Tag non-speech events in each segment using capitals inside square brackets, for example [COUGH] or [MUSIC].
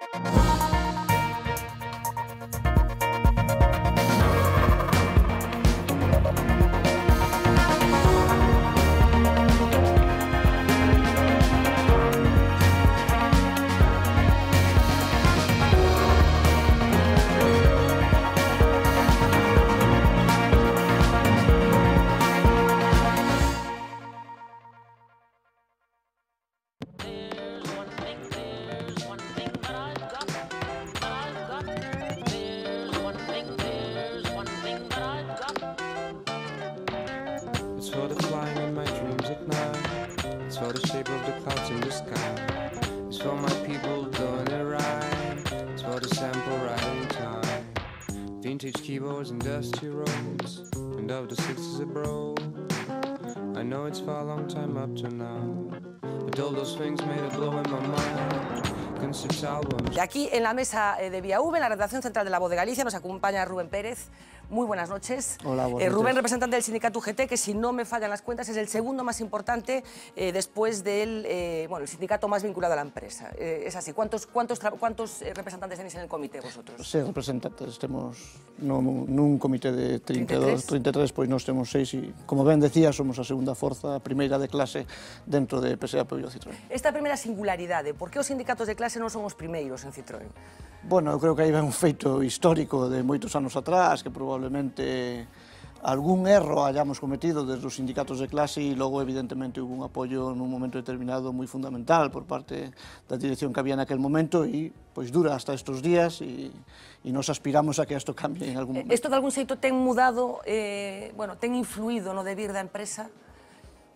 Thank you. Y en la mesa eh, de Vía V, en la redacción central de La Voz de Galicia, nos acompaña Rubén Pérez, muy buenas noches. Hola, eh, Rubén, representante del sindicato UGT, que si no me fallan las cuentas es el segundo más importante eh, después del eh, bueno, el sindicato más vinculado a la empresa. es así. ¿Cuántos, cuántos, cuántos representantes tenéis en el comité vosotros? Seis representantes. Estemos no, un comité de 32, 33, pues no estemos seis Y como ven decía, somos la segunda fuerza, primera de clase dentro de PSA Peugeot Citroën. Esta primera singularidad, por qué los sindicatos de clase no somos primeros en Citroën? Bueno, eu creo que aí ven un feito histórico de moitos anos atrás, que probablemente algún erro hayamos cometido desde os sindicatos de clase e logo, evidentemente, hubo un apoio nun momento determinado moi fundamental por parte da dirección que había aquel momento e pois dura hasta estes días e, e nos aspiramos a que isto cambie en algún eh, momento. Isto de algún xeito ten mudado, eh, bueno, ten influído no debir da empresa?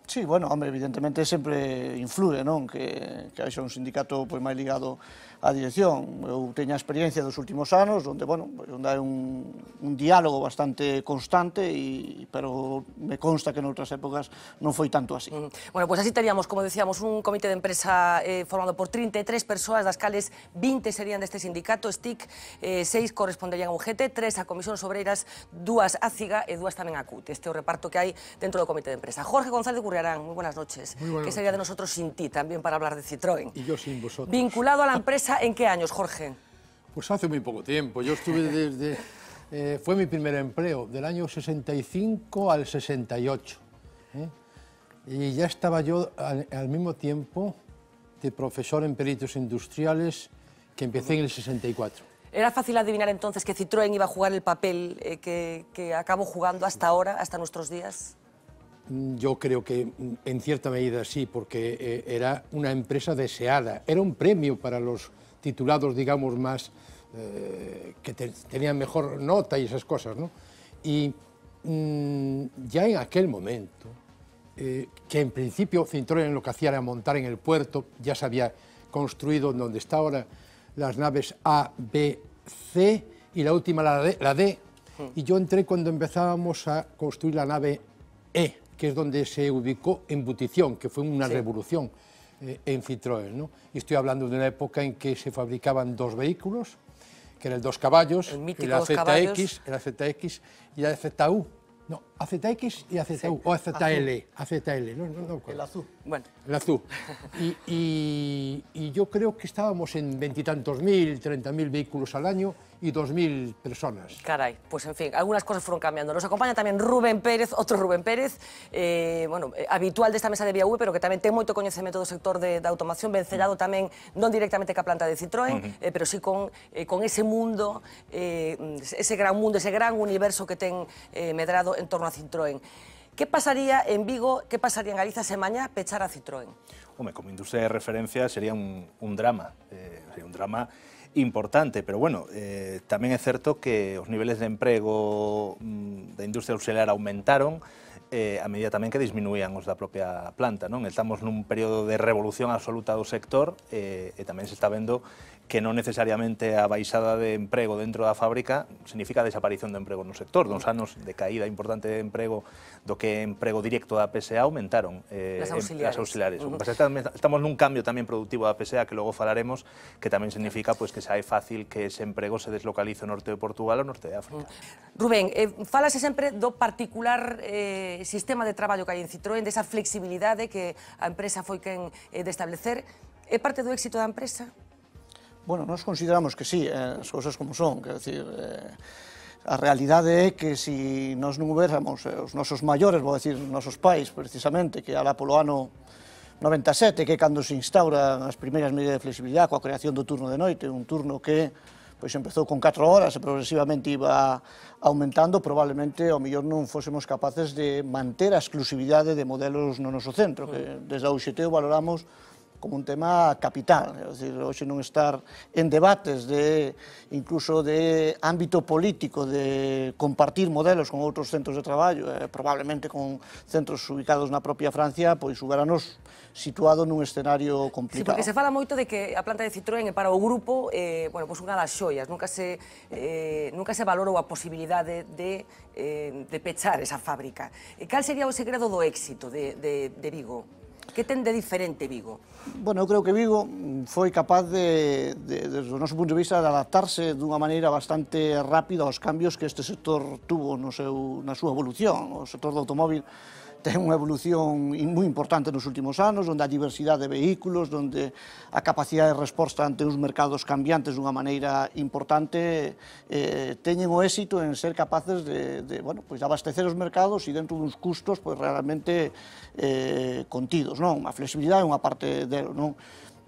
Sí, bueno, hombre, evidentemente sempre influe, non? Que, que haxa un sindicato pois, máis ligado a dirección. Eu teño a experiencia dos últimos anos, onde, bueno, onde hai un, un diálogo bastante constante, e, pero me consta que noutras épocas non foi tanto así. Mm. Bueno, pois pues así teríamos, como decíamos, un comité de empresa eh, formado por 33 persoas, das cales 20 serían deste sindicato, STIC, eh, 6 corresponderían a UGT, 3 a Comisión Obreiras, 2 a CIGA e 2 tamén a CUT. Este é o reparto que hai dentro do comité de empresa. Jorge González Gurriarán, moi buenas noches. Muy buenas que sería de nosotros sin ti, tamén para hablar de Citroën. E yo sin vosotros. Vinculado a la empresa en qué años, Jorge? Pues hace muy poco tiempo. Yo estuve [LAUGHS] desde... Eh, fue mi primer empleo, del año 65 al 68. ¿eh? Y ya estaba yo al, mismo tiempo de profesor en peritos industriales que empecé en el 64. ¿Era fácil adivinar entonces que Citroën iba a jugar el papel eh, que, que acabó jugando hasta ahora, hasta nuestros días? Mm, yo creo que mm, en cierta medida sí, porque era una empresa deseada, era un premio para los titulados, digamos, más eh, que tenían mejor nota y esas cosas, ¿no? Y mm, ya en aquel momento, eh, que en principio Cintrón lo que hacía era montar en el puerto, ya se había construido donde está ahora las naves A, B, C y la última la D, hmm. Y yo entré cuando empezábamos a construir la nave E, que es donde se ubicó Embutición, que fue una revolución eh, en Citroën. ¿no? Y estoy hablando de una época en que se fabricaban dos vehículos, que eran el dos caballos, el, el, ZX, el ZX, y la ZU. No, AZX y AZU, o AZL, AZL, no, no, no, El azul. Bueno. El azul. Y, y, yo creo que estábamos en veintitantos mil, treinta mil vehículos al año y dos mil personas. Caray, pues en fin, algunas cosas fueron cambiando. Nos acompaña también Rubén Pérez, otro Rubén Pérez, eh, bueno, eh, habitual de esta mesa de Vía U pero que también tiene mucho conocimiento del sector de, de automación, vencerado también no directamente la planta de Citroën, eh, pero sí con, con ese mundo, ese gran mundo, ese gran universo que ten eh, medrado en torno torno a Citroën. Que pasaría en Vigo, que pasaría en Galiza se mañá pechar a Citroën? Home, como industria de referencia sería un, un drama, eh, sería un drama importante, pero bueno, eh, tamén é certo que os niveles de emprego mm, da industria auxiliar aumentaron eh, a medida tamén que disminuían os da propia planta. Non? Estamos nun período de revolución absoluta do sector eh, e tamén se está vendo que non necesariamente a baixada de emprego dentro da fábrica significa a desaparición de emprego no sector. Dos anos de caída importante de emprego do que emprego directo da PSA aumentaron eh, as auxiliares. Las auxiliares. Uh -huh. estamos nun cambio tamén productivo da PSA que logo falaremos que tamén significa pois, pues, que xa é fácil que ese emprego se deslocalice ao norte de Portugal ou norte de África. Rubén, eh, falase sempre do particular eh, sistema de traballo que hai en Citroën, desa flexibilidade que a empresa foi quen eh, de establecer. É parte do éxito da empresa? Bueno, nós consideramos que sí, eh, as cousas como son, quer decir, eh, A realidade é que se nós non houbéramos eh, os nosos maiores, vou decir, os nosos pais, precisamente, que alá polo ano 97, que é cando se instauran as primeiras medidas de flexibilidade coa creación do turno de noite, un turno que pois empezou con 4 horas e progresivamente iba aumentando, probablemente ao mellor non fósemos capaces de manter a exclusividade de modelos no noso centro, que desde a UXT valoramos como un tema capital, é dicir, hoxe non estar en debates de incluso de ámbito político de compartir modelos con outros centros de traballo, eh, probablemente con centros ubicados na propia Francia, pois uberanos situado nun escenario complicado. Sí, porque se fala moito de que a planta de Citroën é para o grupo, eh, bueno, pois unha das xoias, nunca se eh, nunca se valorou a posibilidade de de, eh, de pechar esa fábrica. E Cal sería o segredo do éxito de, de, de Vigo? Que ten de diferente Vigo? Bueno, eu creo que Vigo mm, foi capaz de, de desde o noso punto de vista de adaptarse dunha maneira bastante rápida aos cambios que este sector tuvo no seu, na súa evolución. O sector do automóvil ten unha evolución moi importante nos últimos anos, onde a diversidade de vehículos, onde a capacidade de resposta ante os mercados cambiantes dunha maneira importante eh, teñen o éxito en ser capaces de, de, bueno, pois, abastecer os mercados e dentro duns custos pois, realmente eh, contidos. Non? A flexibilidade é unha parte de... Non?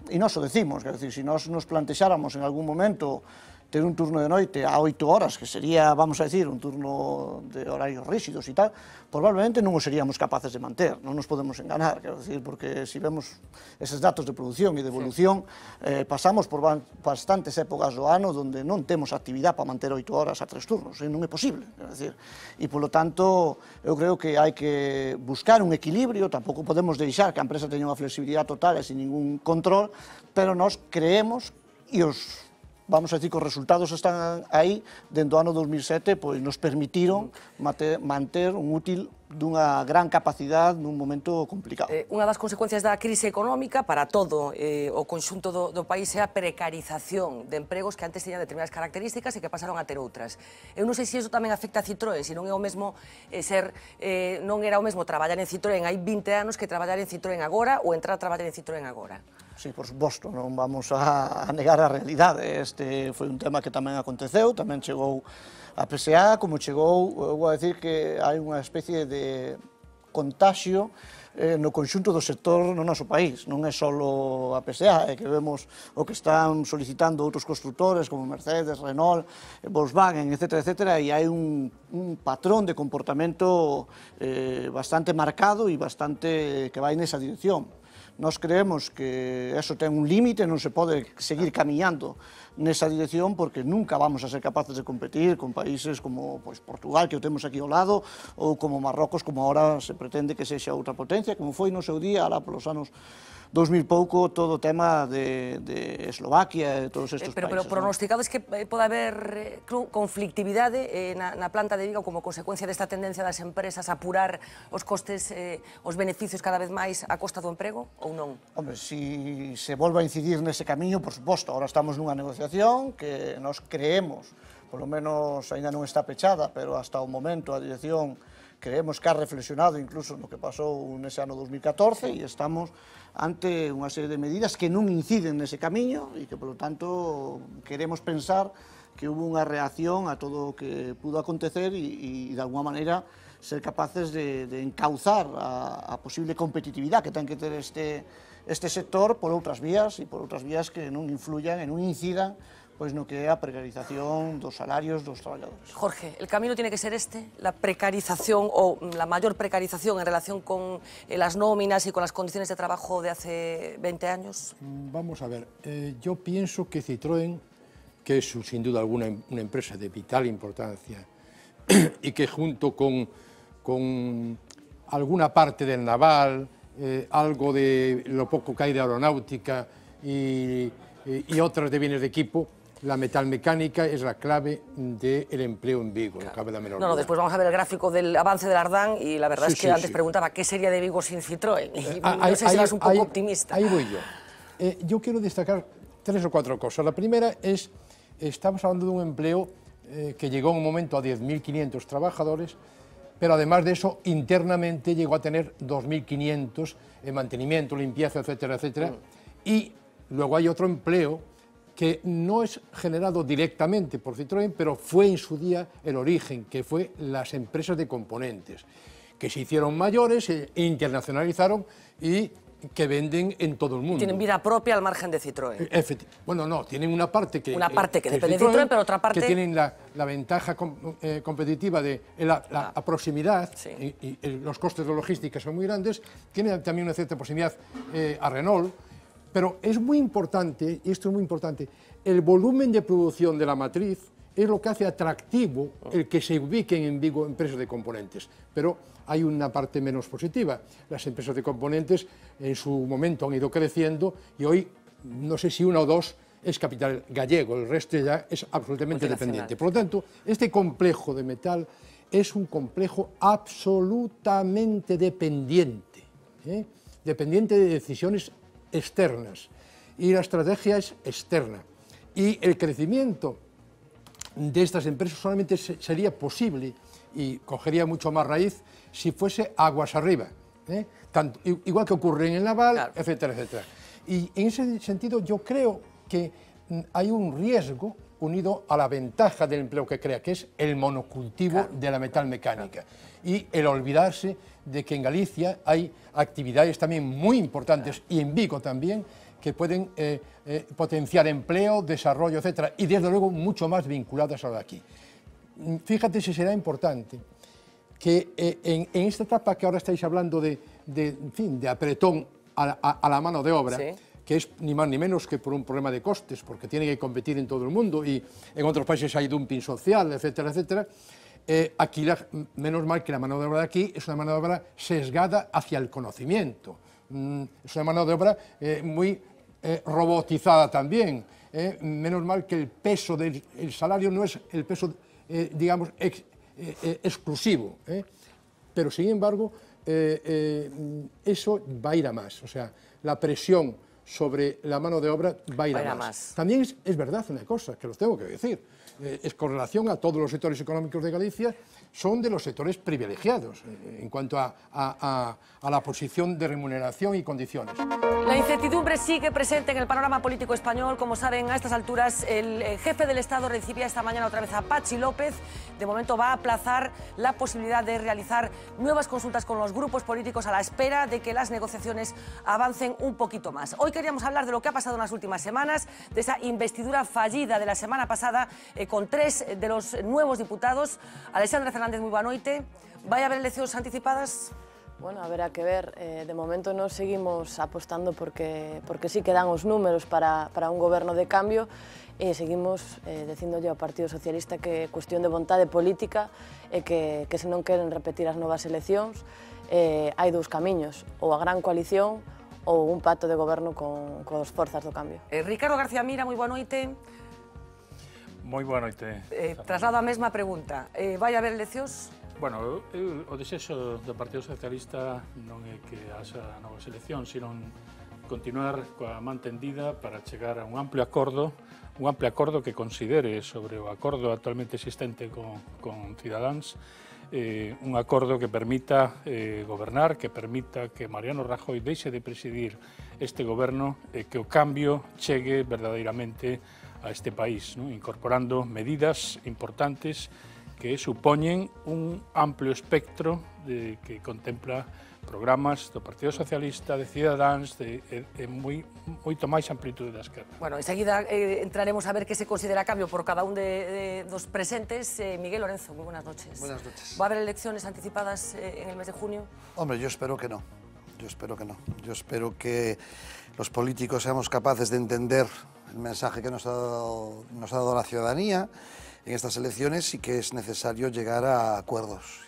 E nós o decimos, quer dizer, se nós nos plantexáramos en algún momento ter un turno de noite a 8 horas, que sería, vamos a decir, un turno de horarios rígidos e tal, probablemente non o seríamos capaces de manter, non nos podemos enganar, quero decir, porque se si vemos eses datos de produción e de evolución, eh, pasamos por bastantes épocas do ano onde non temos actividade para manter 8 horas a tres turnos, e eh, non é posible, quero decir, e polo tanto, eu creo que hai que buscar un equilibrio, tampouco podemos deixar que a empresa teña unha flexibilidade total e sin ningún control, pero nós creemos e os vamos a decir que os resultados están aí, dentro do ano 2007, pois nos permitiron mate, manter un útil dunha gran capacidade nun momento complicado. Eh, unha das consecuencias da crise económica para todo eh, o conxunto do, do país é a precarización de empregos que antes tiñan determinadas características e que pasaron a ter outras. Eu non sei se iso tamén afecta a Citroën, se non é o mesmo eh, ser eh, non era o mesmo traballar en Citroën hai 20 anos que traballar en Citroën agora ou entrar a traballar en Citroën agora. Sí, por suposto, non vamos a, negar a realidade. Este foi un tema que tamén aconteceu, tamén chegou a PSA, como chegou, vou a decir que hai unha especie de contagio eh, no conxunto do sector no noso país. Non é só a PSA, é que vemos o que están solicitando outros constructores como Mercedes, Renault, eh, Volkswagen, etc. etc. e hai un, un patrón de comportamento eh, bastante marcado e bastante que vai nesa dirección. Nós creemos que eso ten un límite, non se pode seguir camiñando nesa dirección porque nunca vamos a ser capaces de competir con países como pois, Portugal, que o temos aquí ao lado, ou como Marrocos, como ahora se pretende que sexa outra potencia, como foi no seu día, alá polos anos 2000 pouco todo o tema de, de Eslovaquia e todos eh, estes pero, países. Pero pronosticades ¿no? que eh, pode haber eh, conflictividade eh, na, na planta de Vigo como consecuencia desta tendencia das empresas a apurar os costes, eh, os beneficios cada vez máis a costa do emprego ou non? Hombre, si se volva a incidir nese camiño, por suposto, ahora estamos nunha negociación que nos creemos polo menos aínda non está pechada, pero hasta o momento a dirección creemos que ha reflexionado incluso no que pasou nese ano 2014 e estamos ante unha serie de medidas que non inciden nese camiño e que, polo tanto, queremos pensar que hubo unha reacción a todo o que pudo acontecer e, e de alguma maneira, ser capaces de, de encauzar a, a posible competitividade que ten que ter este, este sector por outras vías e por outras vías que non influyan e non incidan pues no crea precarización, dos salarios, dos trabajadores. Jorge, ¿el camino tiene que ser este? ¿La precarización o mm, la mayor precarización en relación con eh, las nóminas y con las condiciones de trabajo de hace 20 años? Mm, vamos a ver, eh, yo pienso que Citroën, que es sin duda alguna una empresa de vital importancia [CLEARS THROAT] y que junto con, alguna parte del naval, eh, algo de lo poco que hay de aeronáutica y y otras de bienes de equipo, la metalmecánica es la clave del empleo en Vigo, no cabe la menor No, no, después vamos a ver el gráfico del avance del Ardán y la verdad es que antes preguntaba qué sería de Vigo sin Citroën. Eh, no ah, sé si un poco optimista. Ahí voy yo. Eh, yo quiero destacar tres o cuatro cosas. La primera es, estamos hablando de un empleo eh, que llegó en un momento a 10.500 trabajadores, pero además de eso, internamente llegó a tener 2.500 en mantenimiento, limpieza, etcétera, etcétera. Mm. Y luego hay otro empleo que no es generado directamente por Citroën, pero fue en su día el origen, que fue las empresas de componentes, que se hicieron mayores, e internacionalizaron y que venden en todo el mundo. Tienen vida propia al margen de Citroën. Eh, bueno, no, tienen una parte que... Una parte que, depende de Citroën, pero otra parte... Que tienen la, ventaja eh, competitiva de la, ah. proximidad, y, eh, los costes de logística son muy grandes, tienen también una cierta proximidad a Renault, pero es muy importante, y esto es muy importante, el volumen de producción de la matriz es lo que hace atractivo el que se ubiquen en Vigo empresas de componentes. Pero hay una parte menos positiva. Las empresas de componentes en su momento han ido creciendo y hoy no sé si una o dos es capital gallego, el resto ya es absolutamente dependiente. Por lo tanto, este complejo de metal es un complejo absolutamente dependiente, ¿eh? dependiente de decisiones externas y la estrategia es externa. Y el crecimiento de estas empresas solamente sería posible y cogería mucho más raíz si fuese aguas arriba, ¿eh? Tanto, igual que ocurre en el naval, etcétera, etcétera. Y en ese sentido yo creo que mm, hay un riesgo unido a la ventaja del empleo que crea, que es el monocultivo de la metal mecánica y el olvidarse de que en Galicia hay actividades también muy importantes y en Vigo también que pueden eh, eh, potenciar empleo, desarrollo, etcétera, y desde luego mucho más vinculadas a lo de aquí. Fíjate si será importante que eh, en, esta etapa que ahora estáis hablando de, fin, de apretón a, la mano de obra, que es ni más ni menos que por un problema de costes, porque tiene que competir en todo el mundo y en otros países hay dumping social, etcétera, etcétera, eh, aquí, menos mal que la mano de obra de aquí es una mano de obra sesgada hacia el conocimiento. Mm, es una mano de obra eh, muy eh, robotizada también. menos mal que el peso del salario no es el peso, digamos, exclusivo. Pero, sin embargo, eso va a ir a más. O sea, la presión sobre la mano de obra va a ir a más. También es, verdad una cosa, que los tengo que decir, eh, es con relación a todos los sectores económicos de Galicia, son de los sectores privilegiados eh, en cuanto a, a, la posición de remuneración y condiciones. La incertidumbre sigue presente en el panorama político español. Como saben, a estas alturas el eh, jefe del Estado recibía esta mañana otra vez a Pachi López. De momento va a aplazar la posibilidad de realizar nuevas consultas con los grupos políticos a la espera de que las negociaciones avancen un poquito más. Hoy queríamos hablar de lo que ha pasado en las últimas semanas, de esa investidura fallida de la semana pasada eh, con tres de los nuevos diputados. Alessandra Fernández muy Noite. ¿Vaya a haber elecciones anticipadas? Bueno, a ver, a que ver. Eh, de momento no seguimos apostando porque, porque sí quedan os números para, para un gobierno de cambio Eh, seguimos eh, yo ao Partido Socialista que cuestión de vontade política e eh, que, que se non queren repetir as novas eleccións eh, hai dous camiños, ou a gran coalición ou un pacto de goberno con, con as forzas do cambio. Eh, Ricardo García Mira, moi boa noite. Moi boa noite. Eh, traslado a mesma pregunta. Eh, vai haber eleccións? Bueno, eu, o desexo do Partido Socialista non é que haxa novas eleccións, sino continuar coa man tendida para chegar a un amplio acordo un amplio acordo que considere sobre o acordo actualmente existente con, con Ciudadanos eh, un acordo que permita eh, gobernar, que permita que Mariano Rajoy deixe de presidir este goberno e eh, que o cambio chegue verdadeiramente a este país, ¿no? incorporando medidas importantes que supoñen un amplio espectro de, eh, que contempla programas del Partido Socialista, de Ciudadanos, de, muy, e, tomáis e moi, amplitud de de Bueno, enseguida eh, entraremos a ver qué se considera cambio por cada uno de, los presentes. Eh, Miguel Lorenzo, muy buenas noches. Buenas noches. ¿Va a haber elecciones anticipadas eh, en el mes de junio? Hombre, yo espero que no. Yo espero que no. Yo espero que los políticos seamos capaces de entender el mensaje que nos ha dado, nos ha dado la ciudadanía en estas elecciones y que es necesario llegar a acuerdos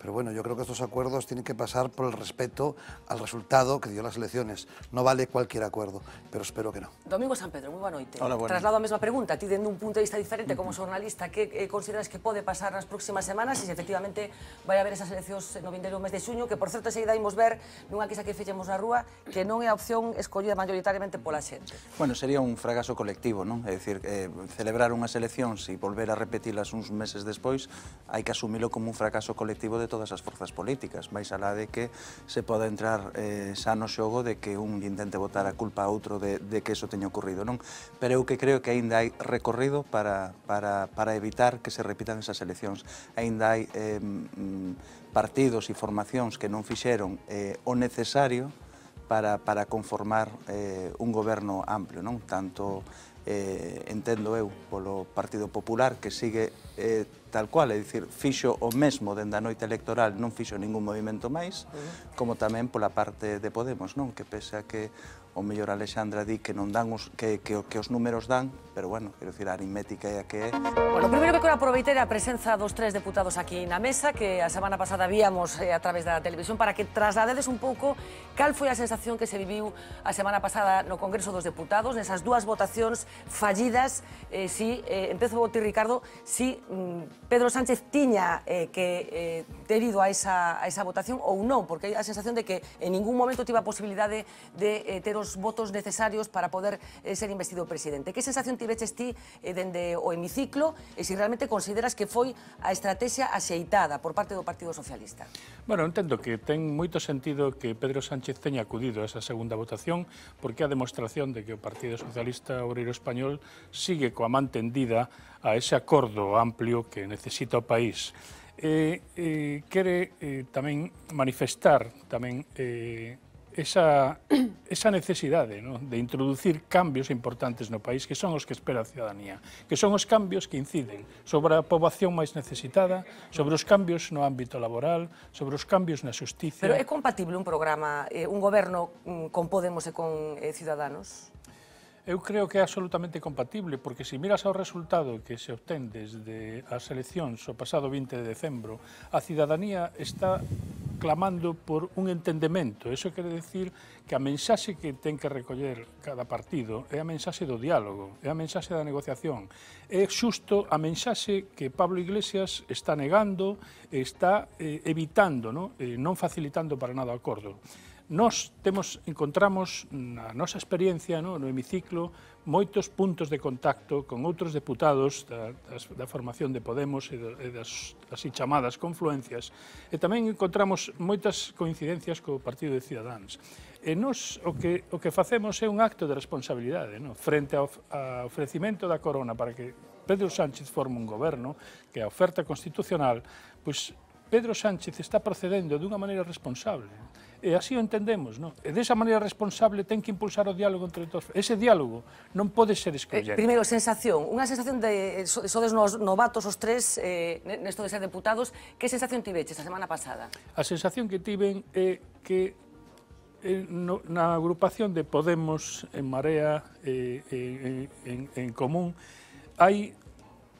Pero bueno, yo creo que estos acuerdos tienen que pasar por el respeto al resultado que dio las elecciones. No vale cualquier acuerdo, pero espero que no. Domingo San Pedro, muy boa noite. Hola, bueno. Traslado a mesma pregunta, ti dendo un punto de vista diferente como xornalista, que eh, consideras que pode pasar nas próximas semanas e se efectivamente vai haber esas eleccións no vindeiro mes de xuño, que por certo ese ida imos ver nunha quisa que fechemos na rúa, que non é a opción escollida mayoritariamente pola xente. Bueno, sería un fracaso colectivo, non? É dicir, eh, celebrar unhas eleccións e volver a repetilas uns meses despois, hai que asumilo como un fracaso colectivo de todas as forzas políticas, máis alá de que se poda entrar eh, sano xogo de que un intente votar a culpa a outro de, de que eso teña ocurrido, non? Pero eu que creo que aínda hai recorrido para, para, para evitar que se repitan esas eleccións. Aínda hai eh, partidos e formacións que non fixeron eh, o necesario para, para conformar eh, un goberno amplio, non? Tanto eh, entendo eu polo Partido Popular que sigue eh, tal cual, é dicir, fixo o mesmo dende a noite electoral, non fixo ningún movimento máis, como tamén pola parte de Podemos, non? Que pese a que o mellor Alexandra di que non dan os, que, que, que os números dan, pero bueno, quero dicir, a aritmética é a que é. Bueno, primeiro que quero aproveitar a presenza dos tres deputados aquí na mesa, que a semana pasada víamos eh, a través da televisión, para que trasladades un pouco cal foi a sensación que se viviu a semana pasada no Congreso dos Deputados, nesas dúas votacións fallidas, eh, si, eh, empezo a ti, Ricardo, si mm, Pedro Sánchez tiña eh, que, eh, ido a esa, a esa votación ou non, porque hai a sensación de que en ningún momento tiva a posibilidade de, de eh, ter os votos necesarios para poder eh, ser investido presidente. Que sensación tiveches ti eh, dende o hemiciclo e eh, se realmente consideras que foi a estrategia axeitada por parte do Partido Socialista? Bueno, entendo que ten moito sentido que Pedro Sánchez teña acudido a esa segunda votación porque a demostración de que o Partido Socialista Obrero Español sigue coa man tendida a ese acordo amplio que necesita o país eh, eh, quere eh, tamén manifestar tamén eh, esa, [CLEARS THROAT] esa necesidade ¿no? de introducir cambios importantes no país que son os que espera a ciudadanía, que son os cambios que inciden sobre a poboación máis necesitada, sobre os cambios no ámbito laboral, sobre os cambios na justicia. Pero é compatible un programa, eh, un goberno mm, con Podemos e con eh, Ciudadanos? Eu creo que é absolutamente compatible, porque se miras ao resultado que se obtén desde as eleccións o pasado 20 de decembro, a cidadanía está clamando por un entendemento. Eso quere decir que a mensaxe que ten que recoller cada partido é a mensaxe do diálogo, é a mensaxe da negociación. É xusto a mensaxe que Pablo Iglesias está negando, está eh, evitando, non, eh, non facilitando para nada o acordo. Nos temos, encontramos na nosa experiencia no, no hemiciclo moitos puntos de contacto con outros deputados da, da, da formación de Podemos e, do, e das así chamadas confluencias e tamén encontramos moitas coincidencias co Partido de Cidadáns. E nos o que, o que facemos é un acto de responsabilidade no? frente ao, ao ofrecimento da corona para que Pedro Sánchez forme un goberno que a oferta constitucional, pois Pedro Sánchez está procedendo dunha maneira responsable E así o entendemos, non? E desa maneira responsable ten que impulsar o diálogo entre todos. Ese diálogo non pode ser excluyente. Eh, primeiro, sensación. Unha sensación de... Eh, sodes nos novatos os tres eh, nesto de ser deputados. Que sensación tiveches a semana pasada? A sensación que tiven é que eh, na agrupación de Podemos en Marea eh, eh, en, en, en común hai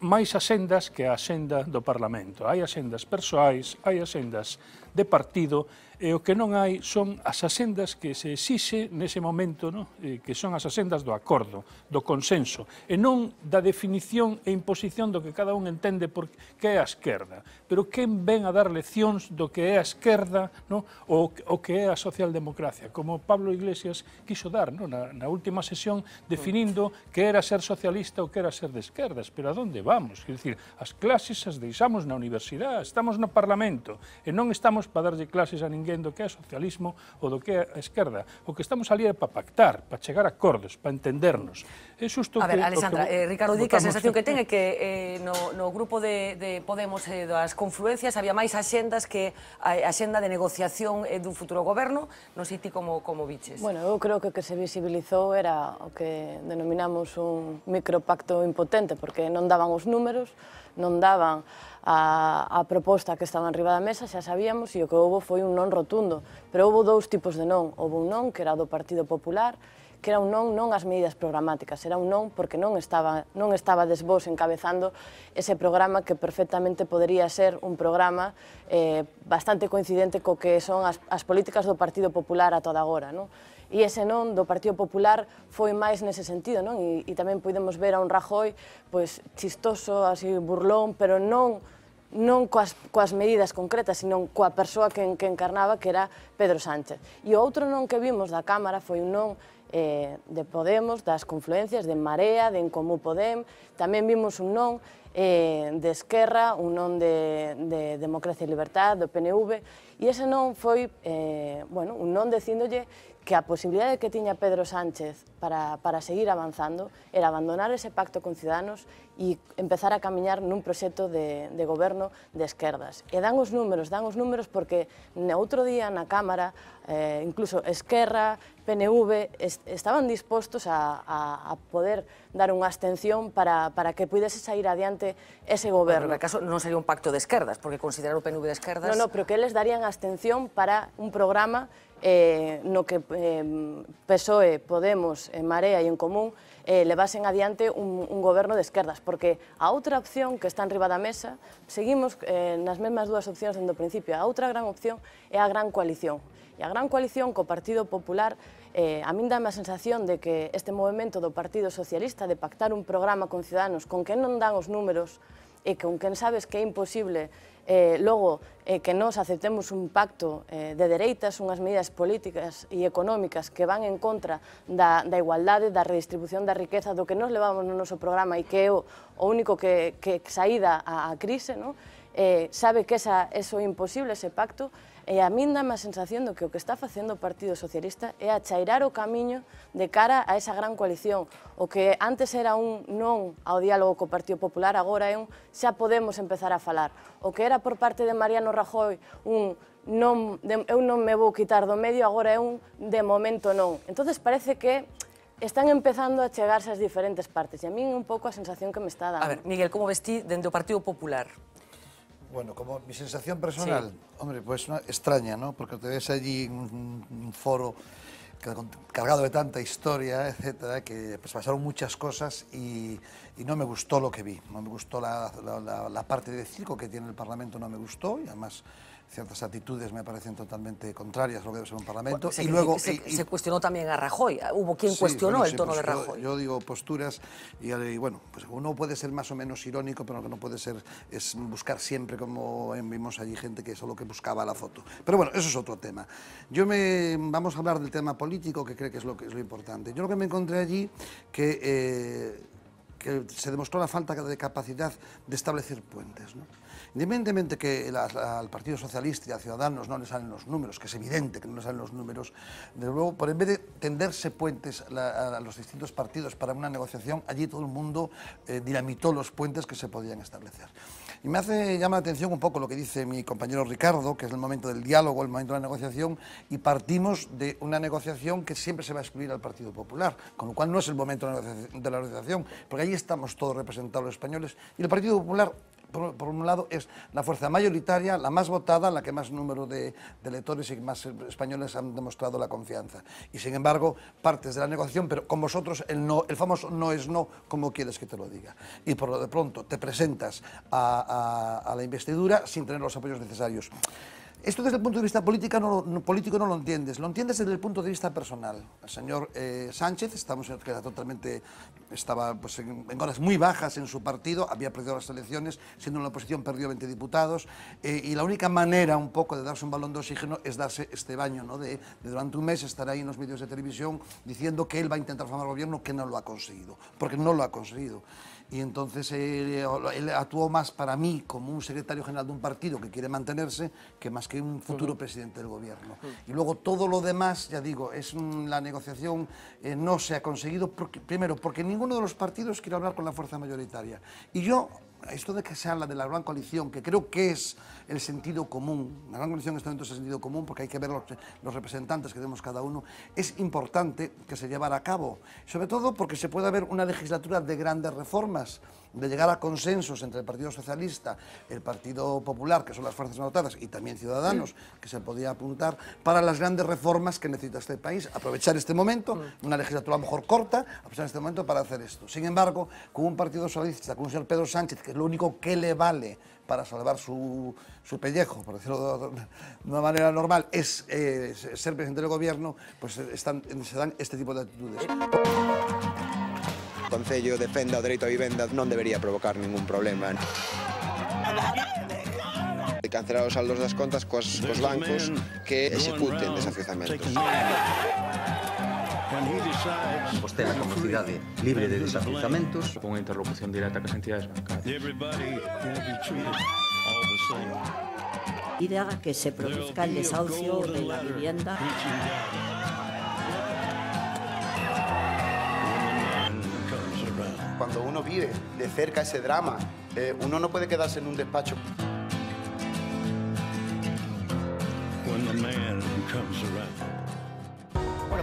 máis asendas que a asenda do Parlamento. Hai asendas persoais, hai asendas de partido, E o que non hai son as asendas que se exixe nese momento, no? e que son as asendas do acordo, do consenso, e non da definición e imposición do que cada un entende por que é a esquerda. Pero quen ven a dar leccións do que é a esquerda no? o, o que é a socialdemocracia, como Pablo Iglesias quiso dar no? na, na última sesión definindo que era ser socialista ou que era ser de esquerdas. Pero a donde vamos? Quer dizer, as clases as deixamos na universidade, estamos no Parlamento, e non estamos para darlle clases a ninguén ninguén do que é socialismo ou do que é a esquerda. O que estamos ali é para pactar, para chegar a acordos, para entendernos. É xusto a ver, que... Alexandra, que... eh, Ricardo di que a sensación que ten é que eh, no, no grupo de, de Podemos eh, das confluencias había máis axendas que a, a axenda de negociación eh, dun futuro goberno, non sei ti como, como biches. Bueno, eu creo que o que se visibilizou era o que denominamos un micropacto impotente, porque non daban os números, non daban a, a proposta que estaba enriba da mesa, xa sabíamos, e o que houve foi un non rotundo. Pero houve dous tipos de non. Houve un non que era do Partido Popular, que era un non non ás medidas programáticas, era un non porque non estaba non estaba desvós encabezando ese programa que perfectamente podería ser un programa eh, bastante coincidente co que son as, as políticas do Partido Popular a toda agora. Non? e ese non do Partido Popular foi máis nese sentido, non? E, e tamén podemos ver a un Rajoy pois, chistoso, así burlón, pero non non coas, coas medidas concretas, sino coa persoa que, que encarnaba, que era Pedro Sánchez. E o outro non que vimos da Cámara foi un non eh, de Podemos, das confluencias, de Marea, de En Comú Podem, tamén vimos un non eh, de Esquerra, un non de, de Democracia e Libertad, do PNV, e ese non foi, eh, bueno, un non dicindolle que a posibilidade que tiña Pedro Sánchez para, para seguir avanzando era abandonar ese pacto con Ciudadanos e empezar a camiñar nun proxecto de, de goberno de esquerdas. E dan os números, dan os números porque no outro día na Cámara, eh, incluso Esquerra, PNV, est estaban dispostos a, a, a poder dar unha abstención para, para que pudese sair adiante ese goberno. Pero, no caso non sería un pacto de esquerdas, porque considerar o PNV de esquerdas... Non, non, pero que eles darían abstención para un programa eh, no que eh, PSOE, Podemos, eh, Marea e en Común eh, levasen adiante un, un goberno de esquerdas, porque a outra opción que está en riba da mesa, seguimos eh, nas mesmas dúas opcións dentro do principio, a outra gran opción é a gran coalición. E a gran coalición co Partido Popular eh, a min dá a sensación de que este movimento do Partido Socialista de pactar un programa con Ciudadanos con que non dan os números e con quen sabes que é imposible eh, logo eh, que nós aceptemos un pacto eh, de dereitas, unhas medidas políticas e económicas que van en contra da, da igualdade, da redistribución da riqueza, do que nós levamos no noso programa e que é o, o único que, que saída a, a crise, no? eh, sabe que esa, eso é imposible, ese pacto, e a min dame a sensación do que o que está facendo o Partido Socialista é achairar o camiño de cara a esa gran coalición. O que antes era un non ao diálogo co Partido Popular, agora é un xa podemos empezar a falar. O que era por parte de Mariano Rajoy un non, de, eu non me vou quitar do medio, agora é un de momento non. Entonces parece que están empezando a chegarse as diferentes partes. E a min un pouco a sensación que me está dando. A ver, Miguel, como vestí dende o Partido Popular? Bueno, como mi sensación personal, hombre, pues extraña, ¿no? Porque te ves allí en un, foro cargado de tanta historia, etcétera, que pues, pasaron muchas cosas y, no me gustó lo que vi. No me gustó la, la, parte de circo que tiene el Parlamento, no me gustó y además ciertas actitudes me parecen totalmente contrarias a lo que debe ser un parlamento. se, y luego, se, cuestionó también a Rajoy, ah, hubo quien cuestionó el tono pues de Rajoy. Yo, digo posturas eh, y, bueno, pues uno puede ser más o menos irónico, pero lo que no puede ser es buscar siempre, como vimos allí, gente que es lo que buscaba la foto. Pero bueno, eso es otro tema. Yo me, vamos a hablar del tema político, que creo que es lo, que es lo importante. Yo lo que me encontré allí, que... Eh, que se demostró la falta de capacidad de establecer puentes. ¿no? Independientemente que al Partido Socialista y a Ciudadanos no le salen los números, que es evidente que no le salen los números, desde luego, por en vez de tenderse puentes a los distintos partidos para una negociación, allí todo el mundo eh, dinamitó los puentes que se podían establecer. Y me hace llama la atención un poco lo que dice mi compañero Ricardo, que es el momento del diálogo, el momento de la negociación, y partimos de una negociación que siempre se va a excluir al Partido Popular, con lo cual no es el momento de la negociación, porque ahí estamos todos representados los españoles, y el Partido Popular por, un lado, es la fuerza mayoritaria, la más votada, la que más número de, electores y más españoles han demostrado la confianza. Y sin embargo, partes de la negociación, pero con vosotros el, no, el famoso no es no, como quieres que te lo diga. Y por lo de pronto te presentas a la investidura sin tener los apoyos necesarios. Esto desde el punto de vista político no, político no lo entiendes, lo entiendes desde el punto de vista personal. El señor eh, Sánchez, estamos que era totalmente, estaba pues, en, horas muy bajas en su partido, había perdido las elecciones, siendo en la oposición perdió 20 diputados, eh, y la única manera un poco de darse un balón de oxígeno es darse este baño, ¿no? de, de durante un mes estar ahí en los medios de televisión diciendo que él va a intentar formar gobierno, que no lo ha conseguido, porque no lo ha conseguido y entonces él, actuó más para mí como un secretario general de un partido que quiere mantenerse que más que un futuro presidente del gobierno. Y luego todo lo demás, ya digo, es la negociación eh, no se ha conseguido, primero, porque ninguno de los partidos quiere hablar con la fuerza mayoritaria. Y yo, esto de que se habla de la gran coalición, que creo que es el sentido común. La gran este está es el sentido común porque hay que ver los, representantes que tenemos cada uno. Es importante que se llevara a cabo, sobre todo porque se puede haber una legislatura de grandes reformas de llegar a consensos entre el Partido Socialista, el Partido Popular, que son las fuerzas anotadas, y también Ciudadanos, que se podía apuntar, para las grandes reformas que necesita este país. Aprovechar este momento, una legislatura a lo mejor corta, aprovechar este momento para hacer esto. Sin embargo, con un Partido Socialista, con un señor Pedro Sánchez, que es lo único que le vale para salvar su, su pellejo, por decirlo de una manera normal, es eh, ser presidente del gobierno, pues están, se dan este tipo de actitudes. Concello defenda o Derecho a Vivienda no debería provocar ningún problema. De cancelar los saldos de las contas con los bancos que ejecuten desafiozamientos. Postela la comunidad libre de desafiuzamentos Con interlocución directa que entidades bancarias Irá que se produzca el desahucio de la vivienda Cuando uno vive de cerca ese drama, eh, uno no puede quedarse en un despacho.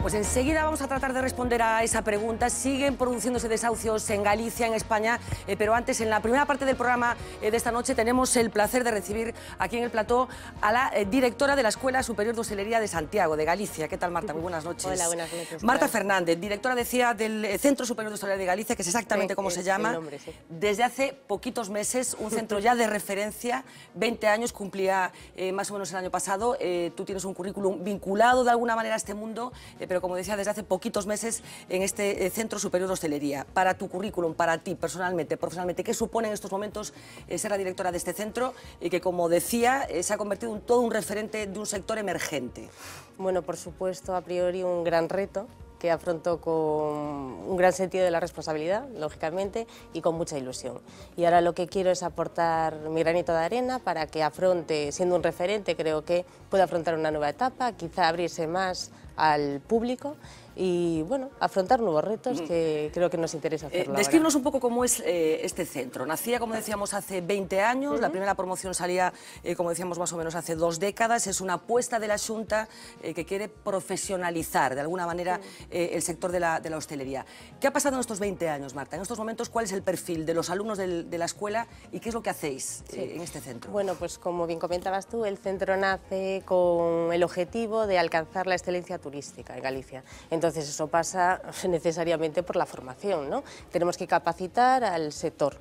pues enseguida vamos a tratar de responder a esa pregunta. Siguen produciéndose desahucios en Galicia, en España, eh, pero antes, en la primera parte del programa eh, de esta noche, tenemos el placer de recibir aquí en el plató a la eh, directora de la Escuela Superior de Hostelería de Santiago, de Galicia. ¿Qué tal, Marta? Muy buenas noches. Hola, buenas noches. Marta Fernández, directora, decía, del Centro Superior de Hostelería de Galicia, que es exactamente como se llama. Desde hace poquitos meses, un centro ya de referencia, 20 años, cumplía más o menos el año pasado. tú tienes un currículum vinculado de alguna manera a este mundo, pero como decía, desde hace poquitos meses en este eh, Centro Superior de Hostelería. Para tu currículum, para ti personalmente, profesionalmente, ¿qué supone en estos momentos eh, ser la directora de este centro y que, como decía, eh, se ha convertido en todo un referente de un sector emergente? Bueno, por supuesto, a priori un gran reto que afrontó con un gran sentido de la responsabilidad, lógicamente, y con mucha ilusión. Y ahora lo que quiero es aportar mi granito de arena para que afronte, siendo un referente, creo que pueda afrontar una nueva etapa, quizá abrirse más al público y bueno, afrontar nuevos retos mm. que creo que nos interesa eh, hacer. Eh, un poco cómo es eh, este centro. Nacía, como decíamos, hace 20 años, la primera promoción salía, eh, como decíamos, más o menos hace dos décadas. Es una apuesta de la Junta que quiere profesionalizar, de alguna manera, el sector de la, de la, hostelería. ¿Qué ha pasado en estos 20 años, Marta? En estos momentos, ¿cuál es el perfil de los alumnos de la escuela y qué es lo que hacéis en este centro? Bueno, pues como bien comentabas tú, el centro nace con el objetivo de alcanzar la excelencia turística en Galicia. Entonces eso pasa [LAUGHS] necesariamente por la formación, ¿no? Tenemos que capacitar al sector.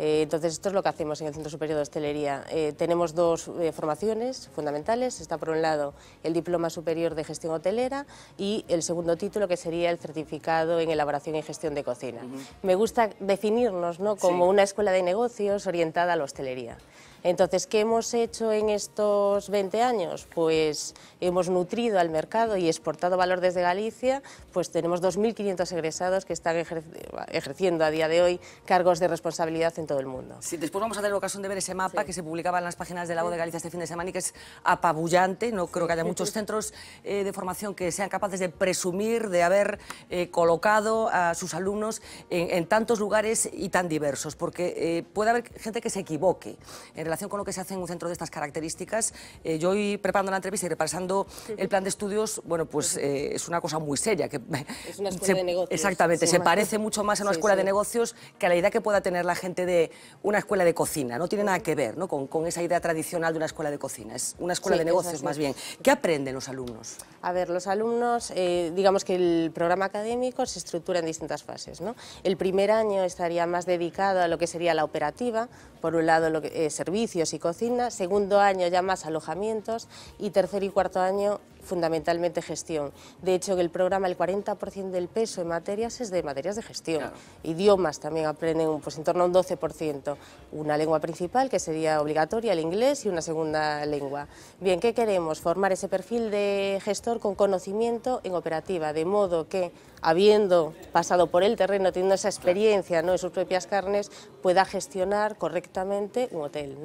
Eh, entonces esto es lo que hacemos en el Centro Superior de Hostelería. Eh, tenemos dos eh, formaciones fundamentales. Está por un lado el Diploma Superior de Gestión Hotelera y el segundo título que sería el Certificado en Elaboración y Gestión de Cocina. Me gusta definirnos ¿no? como una escuela de negocios orientada a la hostelería. Entonces, ¿qué hemos hecho en estos 20 años? Pues hemos nutrido al mercado y exportado valor desde Galicia, pues tenemos 2.500 egresados que están ejerciendo a día de hoy cargos de responsabilidad en todo el mundo. Sí, después vamos a tener ocasión de ver ese mapa que se publicaba en las páginas de la voz de Galicia este fin de semana y que es apabullante, no creo que haya muchos centros eh, de formación que sean capaces de presumir de haber eh, colocado a sus alumnos en, tantos lugares y tan diversos, porque eh, puede haber gente que se equivoque relación con lo que se hace en un centro de estas características, eh, yo hoy preparando la entrevista y repasando el plan de estudios, bueno, pues eh, es una cosa muy seria. Que, es una escuela de negocios. Exactamente, se parece mucho más a una escuela de negocios que a la idea que pueda tener la gente de una escuela de cocina. No tiene nada que ver ¿no? con, esa idea tradicional de una escuela de cocina, es una escuela de negocios más bien. ¿Qué aprenden los alumnos? A ver, los alumnos, eh, digamos que el programa académico se estructura en distintas fases. ¿no? El primer año estaría más dedicado a lo que sería la operativa, por un lado lo que, servicio servicios y cocina, segundo año ya más alojamientos y tercer y cuarto año fundamentalmente gestión. De hecho, en el programa el 40% del peso en materias es de materias de gestión. Idiomas también aprenden un, pues, en torno a un 12%. Una lengua principal, que sería obligatoria, el inglés, y una segunda lengua. Bien, ¿qué queremos? Formar ese perfil de gestor con conocimiento en operativa, de modo que habiendo pasado por el terreno, teniendo esa experiencia ¿no? en sus propias carnes, pueda gestionar correctamente un hotel.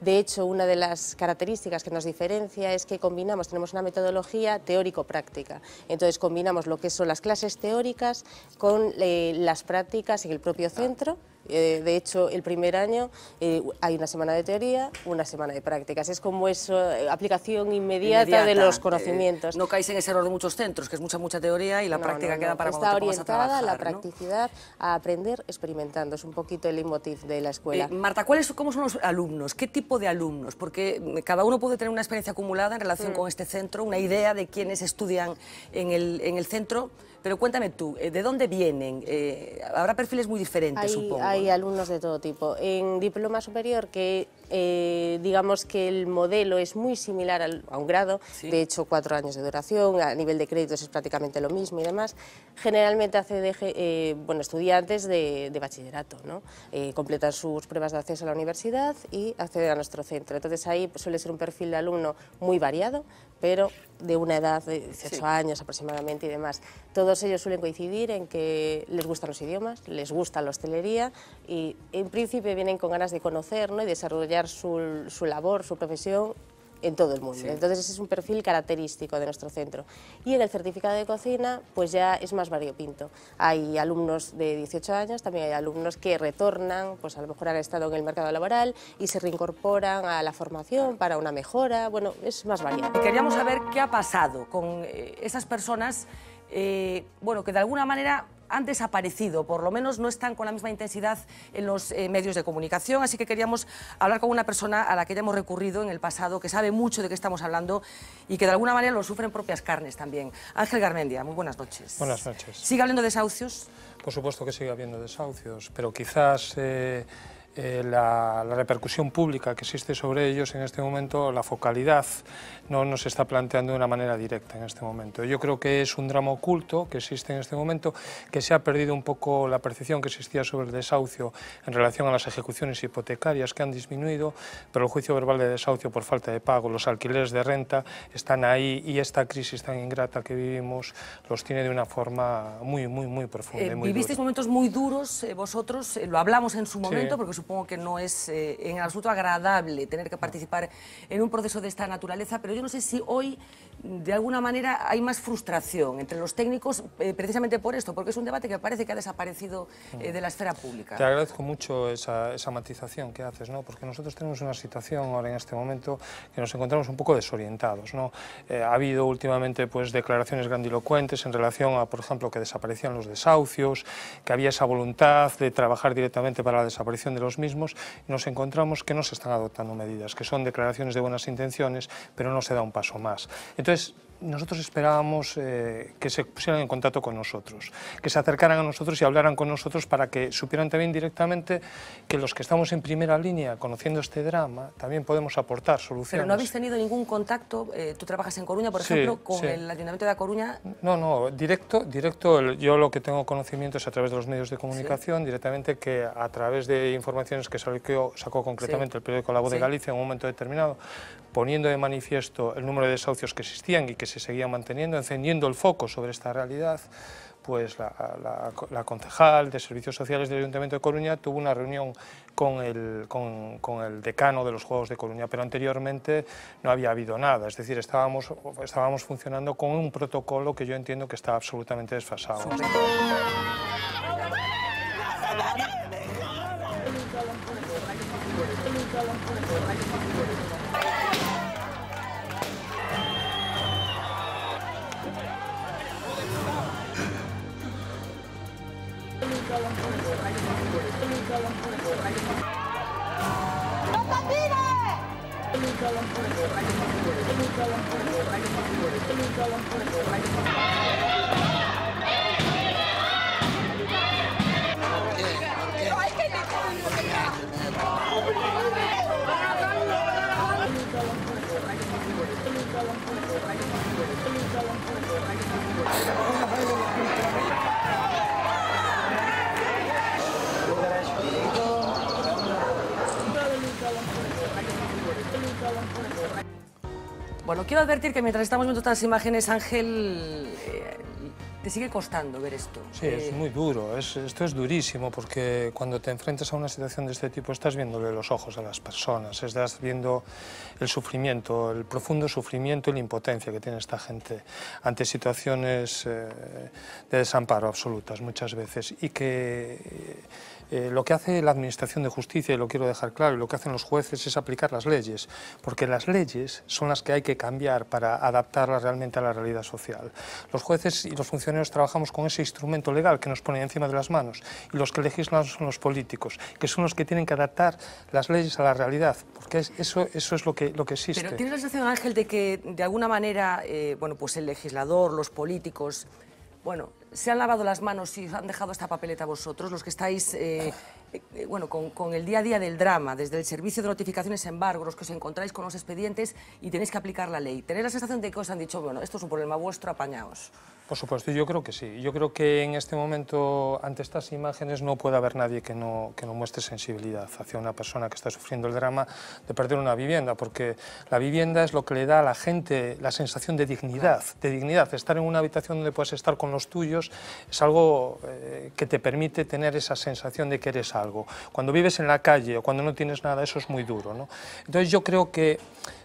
De hecho, una de las características que nos diferencia es que combinamos, tenemos una metodología teórico-práctica. Entonces, combinamos lo que son las clases teóricas con eh, las prácticas en el propio centro. Eh, de hecho, el primer año eh, hay una semana de teoría, una semana de prácticas. Es como eso, eh, aplicación inmediata, de los conocimientos. no caes en ese error de muchos centros, que es mucha, mucha teoría y la práctica queda para Está orientada a la practicidad a aprender experimentando. Es un poquito el leitmotiv de la escuela. Marta, ¿cómo son los alumnos? ¿Qué tipo de alumnos? Porque mm, cada uno puede tener una experiencia acumulada en relación mm. con este centro, una idea de quiénes estudian en el centro. Pero cuéntame tú, eh, ¿de dónde vienen? Eh, habrá perfiles muy diferentes, supongo. Hay alumnos de todo tipo. En diploma superior, que eh, digamos que el modelo es muy similar a un grado, de hecho cuatro años de duración, a nivel de créditos es prácticamente lo mismo y demás, generalmente hace eh, bueno, estudiantes de, bachillerato, ¿no? Eh, completan sus pruebas de acceso a la universidad y acceden a nuestro centro. Entonces ahí suele ser un perfil de alumno muy variado, pero de una edad de 18 años aproximadamente y demás. Todos ellos suelen coincidir en que les gustan los idiomas, les gusta la hostelería y en principio vienen con ganas de conocer ¿no? y desarrollar su, labor, su profesión en todo el mundo. Entonces ese es un perfil característico de nuestro centro. Y en el certificado de cocina pues ya es más variopinto. Hay alumnos de 18 años, también hay alumnos que retornan, pues a lo mejor han estado en el mercado laboral y se reincorporan a la formación para una mejora, bueno, es más variado. queríamos saber qué ha pasado con eh, esas personas, eh, bueno, que de alguna manera han desaparecido, por lo menos no están con la misma intensidad en los eh, medios de comunicación, así que queríamos hablar con una persona a la que ya hemos recurrido en el pasado, que sabe mucho de qué estamos hablando y que de alguna manera lo sufren propias carnes también. Ángel Garmendia, muy buenas noches. Buenas noches. ¿Sigue habiendo desahucios? Por supuesto que sigue habiendo desahucios, pero quizás... Eh, eh, la, repercusión pública que existe sobre ellos en este momento, la focalidad, no nos está planteando de una manera directa en este momento. Yo creo que es un drama oculto que existe en este momento, que se ha perdido un poco la percepción que existía sobre el desahucio en relación a las ejecuciones hipotecarias que han disminuido, pero el juicio verbal de desahucio por falta de pago, los alquileres de renta están ahí y esta crisis tan ingrata que vivimos los tiene de una forma muy, muy, muy profunda. Eh, vivisteis momentos muy duros eh, vosotros, lo hablamos en su momento porque supongo que no es eh, en absoluto agradable tener que participar en un proceso de esta naturaleza, pero yo no sé si hoy, de alguna manera, hay más frustración entre los técnicos eh, precisamente por esto, porque es un debate que parece que ha desaparecido eh, mm. de la esfera pública. Te agradezco mucho esa, esa, matización que haces, ¿no? porque nosotros tenemos una situación ahora en este momento que nos encontramos un poco desorientados. ¿no? ha habido últimamente pues, declaraciones grandilocuentes en relación a, por ejemplo, que desaparecían los desahucios, que había esa voluntad de trabajar directamente para la desaparición de los mismos, nos encontramos que no se están adoptando medidas, que son declaraciones de buenas intenciones, pero no se da un paso más. Entonces, nosotros esperábamos eh, que se pusieran en contacto con nosotros, que se acercaran a nosotros y hablaran con nosotros para que supieran también directamente que los que estamos en primera línea conociendo este drama también podemos aportar soluciones. Pero no habéis tenido ningún contacto, eh, tú trabajas en Coruña, por ejemplo, con el Ayuntamiento de la Coruña. No, no, directo, directo yo lo que tengo conocimiento es a través de los medios de comunicación, directamente que a través de informaciones que sacó, sacó concretamente el periódico La Voz de Galicia en un momento determinado, poniendo de manifiesto el número de desahucios que existían y que se seguía manteniendo, encendiendo el foco sobre esta realidad, pues la, concejal de Servicios Sociales del Ayuntamiento de Coruña tuvo una reunión con el, con, el, decano de los Juegos de Coruña, pero anteriormente no había habido nada, es decir, estábamos, estábamos funcionando con un protocolo que yo entiendo que está absolutamente desfasado. Thank you. Bueno, quiero advertir que mientras estamos viendo estas imágenes, Ángel, eh, te sigue costando ver esto. Sí, es eh, muy duro, esto es durísimo, porque cuando te enfrentas a una situación de este tipo estás viéndole los ojos a las personas, estás viendo el sufrimiento, el profundo sufrimiento y la impotencia que tiene esta gente ante situaciones eh, de desamparo absolutas muchas veces y que eh, lo que hace la Administración de Justicia, y lo quiero dejar claro, y lo que hacen los jueces es aplicar las leyes, porque las leyes son las que hay que cambiar para adaptarlas realmente a la realidad social. Los jueces y los funcionarios trabajamos con ese instrumento legal que nos ponen encima de las manos, y los que legislan son los políticos, que son los que tienen que adaptar las leyes a la realidad, porque eso, es lo que, existe. Pero ¿tienes la sensación, Ángel, de que de alguna manera, eh, bueno, pues el legislador, los políticos, bueno, se han lavado las manos y os han dejado esta papeleta a vosotros, los que estáis eh, eh, bueno, con, con, el día a día del drama, desde el servicio de notificaciones embargo, los que os encontráis con los expedientes y tenéis que aplicar la ley. Tenéis la sensación de que os han dicho, bueno, esto es un problema vuestro, apañaos. Por supuesto, yo creo que sí. Yo creo que en este momento, ante estas imágenes, no puede haber nadie que no, muestre sensibilidad hacia una persona que está sufriendo el drama de perder una vivienda, porque la vivienda es lo que le da a la gente la sensación de dignidad, de dignidad. Estar en una habitación donde puedes estar con los tuyos es algo eh, que te permite tener esa sensación de que eres algo. Cuando vives en la calle o cuando no tienes nada, eso es muy duro. Entonces yo creo que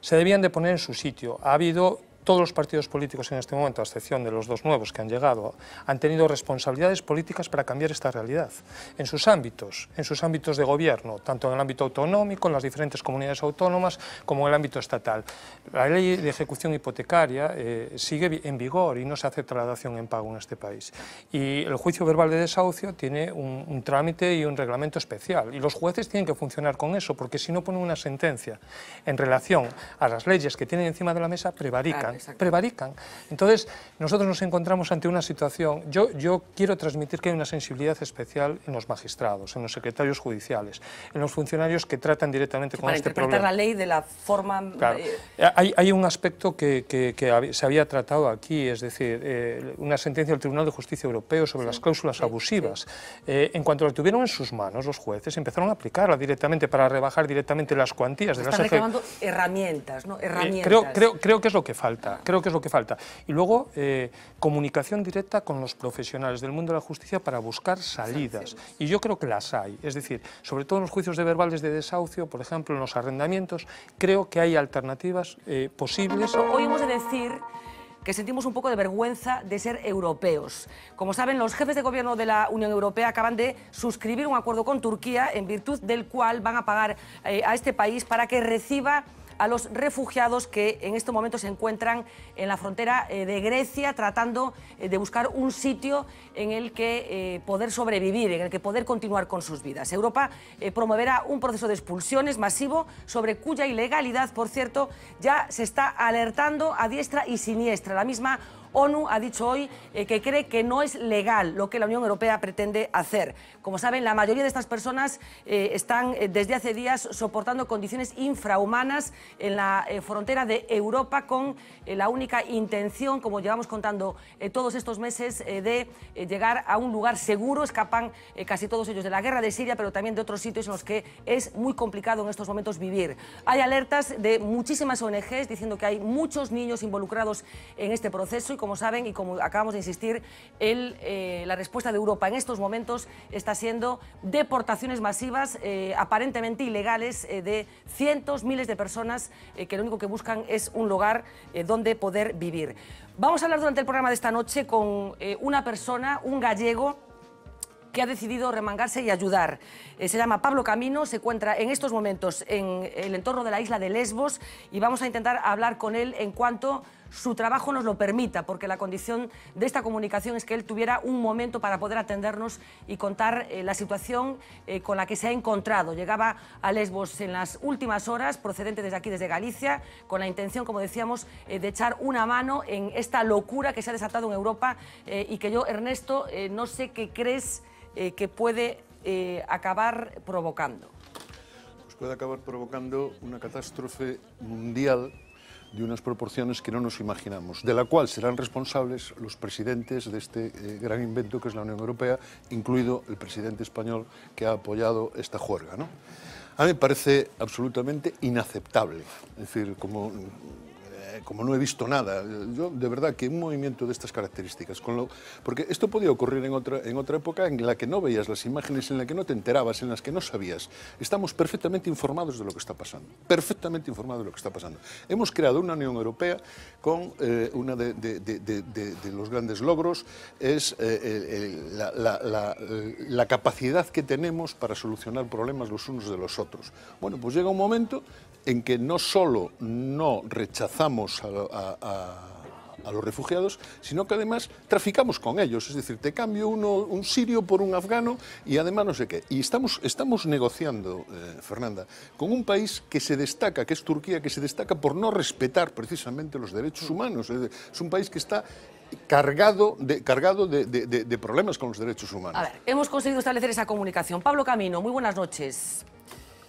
se debían de poner en su sitio. Ha habido todos los partidos políticos en este momento, a excepción de los dos nuevos que han llegado, han tenido responsabilidades políticas para cambiar esta realidad. En sus ámbitos, en sus ámbitos de gobierno, tanto en el ámbito autonómico, en las diferentes comunidades autónomas, como en el ámbito estatal. La ley de ejecución hipotecaria eh, sigue en vigor y no se acepta la dación en pago en este país. Y el juicio verbal de desahucio tiene un, un trámite y un reglamento especial. Y los jueces tienen que funcionar con eso, porque si no ponen una sentencia en relación a las leyes que tienen encima de la mesa, prevarican prevarican. Entonces, nosotros nos encontramos ante una situación, yo, yo quiero transmitir que hay una sensibilidad especial en los magistrados, en los secretarios judiciales, en los funcionarios que tratan directamente con este problema. Para interpretar la ley de la forma... Eh, eh, hay, un aspecto que, se había tratado aquí, es decir, eh, una sentencia del Tribunal de Justicia Europeo sobre las cláusulas abusivas. en cuanto la tuvieron en sus manos los jueces, empezaron a aplicarla directamente para rebajar directamente las cuantías. De Están las reclamando herramientas, ¿no? Herramientas. creo que es lo que falta creo que es lo que falta. Y luego, eh, comunicación directa con los profesionales del mundo de la justicia para buscar salidas. Y yo creo que las hay. Es decir, sobre todo en los juicios de verbales de desahucio, por ejemplo, en los arrendamientos, creo que hay alternativas eh, posibles. Hoy hemos de decir que sentimos un poco de vergüenza de ser europeos. Como saben, los jefes de gobierno de la Unión Europea acaban de suscribir un acuerdo con Turquía en virtud del cual van a pagar eh, a este país para que reciba a los refugiados que en este momento se encuentran en la frontera eh, de Grecia tratando eh, de buscar un sitio en el que eh, poder sobrevivir, en el que poder continuar con sus vidas. Europa promoverá un proceso de expulsiones masivo sobre cuya ilegalidad, por cierto, ya se está alertando a diestra y siniestra. La misma ONU ha dicho hoy eh, que cree que no es legal lo que la Unión Europea pretende hacer. Como saben, la mayoría de estas personas eh, están eh, desde hace días soportando condiciones infrahumanas en la frontera de Europa con la única intención, como llevamos contando todos estos meses, de llegar a un lugar seguro. Escapan casi todos ellos de la guerra de Siria, pero también de otros sitios en los que es muy complicado en estos momentos vivir. Hay alertas de muchísimas ONGs diciendo que hay muchos niños involucrados en este proceso y como saben y como acabamos de insistir, el, eh, la respuesta de Europa en estos momentos está siendo deportaciones masivas, eh, aparentemente ilegales, eh, de cientos, miles de personas que lo único que buscan es un lugar donde poder vivir. Vamos a hablar durante el programa de esta noche con una persona, un gallego, que ha decidido remangarse y ayudar. se llama Pablo Camino, se encuentra en estos momentos en el entorno de la isla de Lesbos y vamos a intentar hablar con él en cuanto su trabajo nos lo permita, porque la condición de esta comunicación es que él tuviera un momento para poder atendernos y contar eh, la situación eh, con la que se ha encontrado. Llegaba a Lesbos en las últimas horas, procedente desde aquí, desde Galicia, con la intención, como decíamos, eh, de echar una mano en esta locura que se ha desatado en Europa y que yo, Ernesto, no sé qué crees que puede acabar provocando. Pues puede acabar provocando una catástrofe mundial de unas proporciones que no nos imaginamos, de la cual serán responsables los presidentes de este eh, gran invento que es la Unión Europea, incluido el presidente español que ha apoyado esta juerga. A mí me parece absolutamente inaceptable, es decir, como eh, como no he visto nada, yo de verdad que un movimiento de estas características, porque esto podía ocurrir en otra, en otra época en la que no veías las imágenes, en la que no te enterabas, en las que no sabías. Estamos perfectamente informados de lo que está pasando, perfectamente informados de lo que está pasando. Hemos creado una Unión Europea con eh, uno de, los grandes logros, es eh, la capacidad que tenemos para solucionar problemas los unos de los otros. Bueno, pues llega un momento en que no solo no rechazamos a, los refugiados, sino que además traficamos con ellos. Es decir, te cambio un sirio por un afgano y además no sé qué. Y estamos, negociando, eh, Fernanda, con un país que se destaca, que es Turquía, que se destaca por no respetar precisamente los derechos humanos. Es un país que está cargado, de, cargado de, de problemas con los derechos humanos. A ver, hemos conseguido establecer esa comunicación. Pablo Camino, muy buenas noches.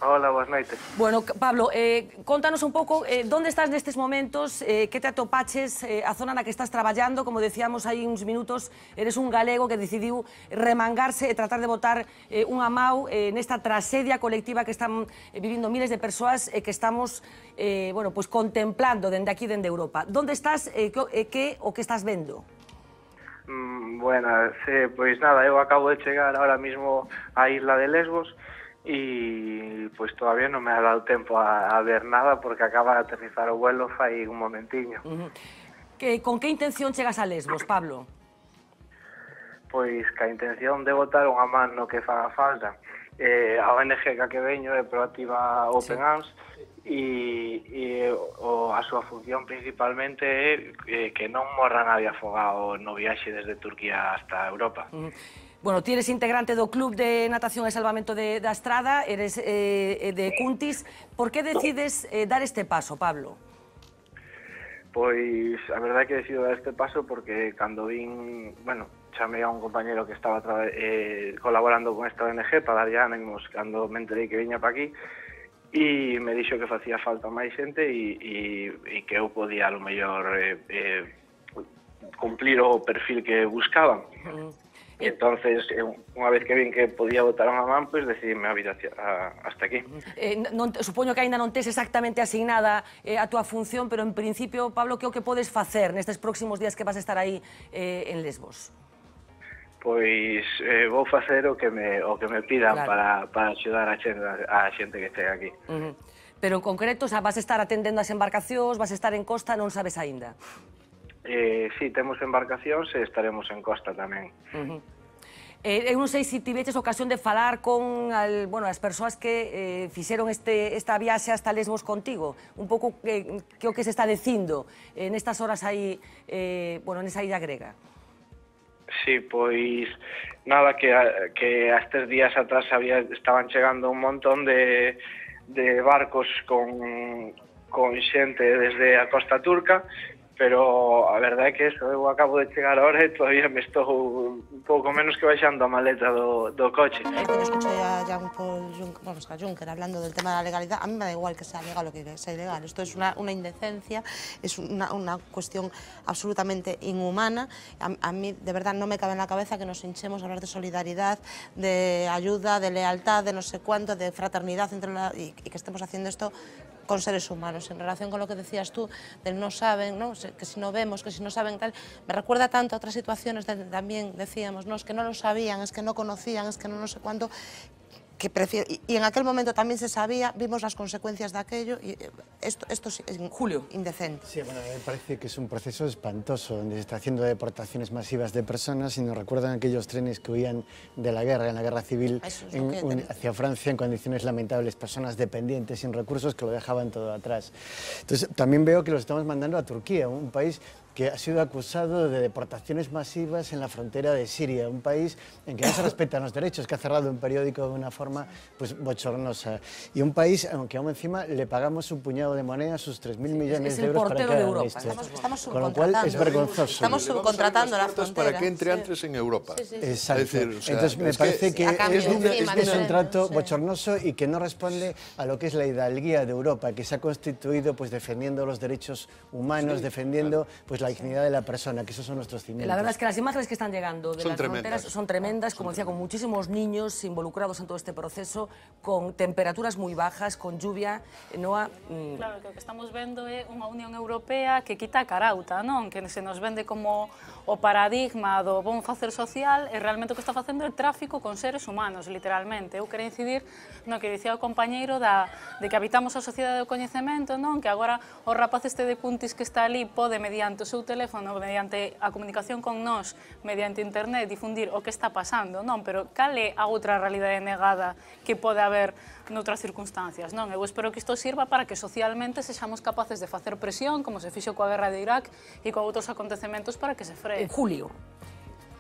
Hola, boas noites. Bueno, Pablo, eh, contanos un pouco eh, onde estás nestes momentos, eh, que te atopaches, eh, a zona na que estás traballando, como decíamos hai uns minutos, eres un galego que decidiu remangarse e tratar de botar eh, unha mau eh, nesta tragedia colectiva que están eh, vivindo miles de persoas e eh, que estamos eh, bueno, pues pois contemplando dende aquí, dende Europa. Donde estás, eh, que, eh, que o que estás vendo? Mm, bueno, sí, eh, pois nada, eu acabo de chegar ahora mismo á isla de Lesbos, y pues todavía no me ha dado tiempo a, a ver nada porque acaba de aterrizar o vuelo fai un momentiño. Que, con que intención chegas a Lesbos, Pablo? Pois ca intención de votar unha man no que faga falta. Eh, a ONG que que veño é Proactiva Open sí. Arms e, e o, a súa función principalmente é eh, que non morra nadie afogado no viaxe desde Turquía hasta Europa. Uh -huh. Bueno, ti eres integrante do Club de Natación e Salvamento de, da Estrada, eres eh, de Cuntis. Por que decides eh, dar este paso, Pablo? Pois a verdade é que decido dar este paso porque cando vin, bueno, chamei a un compañero que estaba eh, colaborando con esta ONG para dar ánimos cando me enterei que viña para aquí e me dixo que facía falta máis xente e, e, e que eu podía, a lo mellor, eh, eh, cumplir o perfil que buscaban. Uh mm. -huh. E entonces, eh, unha vez que vin que podía votar unha man, pues, decidime a vir hacia, a, hasta aquí. Eh, non, supoño que aínda non tes exactamente asignada eh, a túa función, pero en principio, Pablo, que o que podes facer nestes próximos días que vas a estar aí eh, en Lesbos? Pois eh, vou facer o que me, o que me pidan claro. para, para axudar a xente, a xente que estea aquí. Uh -huh. Pero en concreto, xa, vas a estar atendendo as embarcacións, vas a estar en costa, non sabes aínda? Eh, sí, temos embarcacións e estaremos en costa tamén. Uh -huh. Eh, eu non sei se tiveches ocasión de falar con al, bueno, as persoas que eh, fixeron este, esta viaxe hasta Lesbos contigo. Un pouco eh, que o que se está dicindo eh, nestas horas aí, eh, bueno, nesa illa grega. Sí, pois nada, que, que a estes días atrás había, estaban chegando un montón de, de barcos con, con xente desde a costa turca pero la verdad es que eso, acabo de llegar ahora e todavía me estoy un poco menos que baixando a maleta do, do coche. Cuando escuché a Jean Juncker, hablando del tema de la legalidad, a mí me da igual que sea legal o que sea ilegal. Esto es una, indecencia, es una, cuestión absolutamente inhumana. A, mí, de verdad, no me cabe en la cabeza que nos hinchemos a hablar de solidaridad, de ayuda, de lealtad, de no sé cuánto, de fraternidad entre y que estemos haciendo esto con seres humanos, en relación con lo que decías tú, del no saben, ¿no? que si no vemos, que si no saben tal, me recuerda tanto a otras situaciones también decíamos, no, es que no lo sabían, es que no conocían, es que no no sé cuánto, y, en aquel momento también se sabía, vimos las consecuencias de aquello y eh, esto, esto es Julio. indecente. Sí, bueno, me parece que es un proceso espantoso, donde se está haciendo deportaciones masivas de personas y nos recuerdan aquellos trenes que huían de la guerra, en la guerra civil, hacia Francia en condiciones lamentables, personas dependientes, sin recursos, que lo dejaban todo atrás. Entonces, también veo que los estamos mandando a Turquía, un país que ha sido acusado de deportaciones masivas en la frontera de Siria, un país en que no se respetan los derechos, que ha cerrado un periódico de una forma pues, bochornosa. Y un país, aunque aún encima le pagamos un puñado de moneda, sus 3.000 millones de euros para cada estamos, estamos Con lo cual es ¿eh? vergonzoso. Estamos subcontratando la frontera. Para que entre antes en Europa. Es decir, Entonces me parece que, es, un trato bochornoso y que no responde a lo que es la hidalguía de Europa, que se ha constituido pues defendiendo los derechos humanos, defendiendo pues la dignidad de la persona, que esos son nuestros cimientos. La verdad es que las imágenes que están llegando de son las tremendas. fronteras son tremendas, como son decía, tremendas. con muchísimos niños involucrados en todo este proceso, con temperaturas moi bajas, con lluvia, Noa... Mm... Claro, que lo que estamos vendo é unha Unión Europea que quita carauta, non? Que se nos vende como o paradigma do bon facer social e realmente o que está facendo é tráfico con seres humanos, literalmente. Eu quero incidir no que dicía o compañeiro da, de que habitamos a sociedade do coñecemento, non? Que agora o rapaz este de Puntis que está ali pode mediante o seu seu teléfono mediante a comunicación con nós, mediante internet, difundir o que está pasando, non? Pero cal é a outra realidade negada que pode haber noutras circunstancias, non? Eu espero que isto sirva para que socialmente sexamos capaces de facer presión, como se fixo coa guerra de Irak e coa outros acontecementos para que se free. En julio,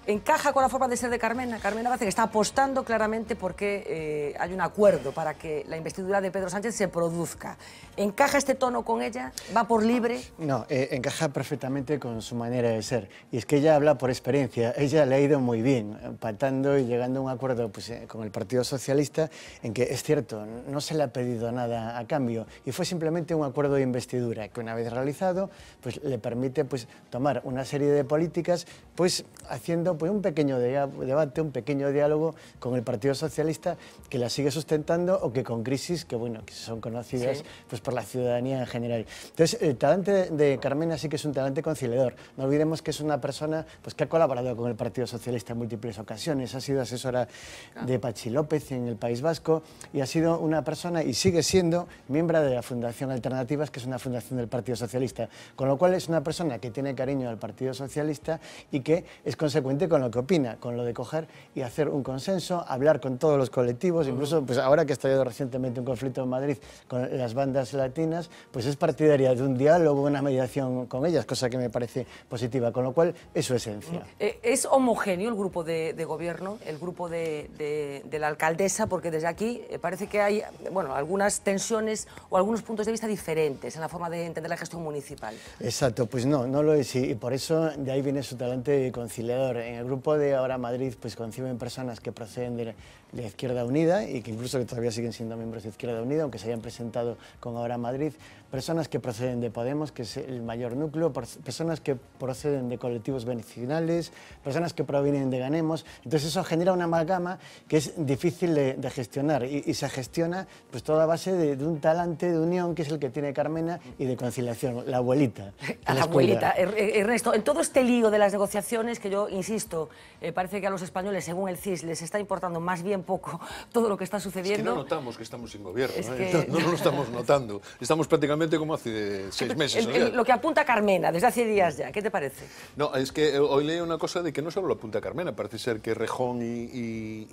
encaja con la forma de ser de Carmena. Carmena parece que está apostando claramente porque eh, hay un acuerdo para que la investidura de Pedro Sánchez se produzca. ¿Encaja este tono con ella? ¿Va por libre? No, eh, encaja perfectamente con su manera de ser. Y es que ella habla por experiencia. Ella le ha ido muy bien, patando y llegando a un acuerdo pues, eh, con el Partido Socialista en que es cierto, no se le ha pedido nada a cambio. Y fue simplemente un acuerdo de investidura que una vez realizado, pues le permite pues, tomar una serie de políticas, pues haciendo pues un pequeño debate, un pequeño diálogo con el Partido Socialista que la sigue sustentando o que con crisis que, bueno, que son conocidas pues, por la ciudadanía en general. Entonces, el talante de Carmen sí que es un talante conciliador. No olvidemos que es una persona pues, que ha colaborado con el Partido Socialista en múltiples ocasiones, ha sido asesora de Pachi López en el País Vasco y ha sido una persona y sigue siendo miembro de la Fundación Alternativas, que es una fundación del Partido Socialista, con lo cual es una persona que tiene cariño al Partido Socialista y que es consecuente con lo que opina, con lo de coger y hacer un consenso, hablar con todos los colectivos, incluso pues ahora que ha estallado recientemente un conflicto en Madrid con las bandas latinas, pues es partidaria de un diálogo, una mediación con ellas, cosa que me parece positiva, con lo cual es su esencia. Eh, ¿Es homogéneo el grupo de, gobierno, el grupo de, la alcaldesa? Porque desde aquí eh, parece que hay bueno, algunas tensiones o algunos puntos de vista diferentes en la forma de entender la gestión municipal. Exacto, pues no, no lo es y por eso de ahí viene su talante conciliador el grupo de Ahora Madrid pues conciben personas que proceden de de Izquierda Unida y que incluso todavía siguen siendo miembros de Izquierda Unida, aunque se hayan presentado con Ahora Madrid, personas que proceden de Podemos, que es el mayor núcleo, personas que proceden de colectivos vecinales, personas que provienen de Ganemos. Entonces eso genera una amalgama que es difícil de, gestionar y, se gestiona pues toda a base de, un talante de unión que es el que tiene Carmena y de conciliación, la abuelita. [LAUGHS] la, abuelita abuelita. Er-, er-, Ernesto, en todo este lío de las negociaciones que yo insisto, eh, parece que a los españoles, según el CIS, les está importando más bien poco todo lo que está sucediendo. Es que no notamos que estamos sin gobierno, ¿eh? no, lo estamos notando. Estamos prácticamente como hace seis meses. lo que apunta Carmena desde hace días ya, ¿qué te parece? No, es que eh, hoy leí una cosa de que no solo lo apunta Carmena, parece ser que Rejón y,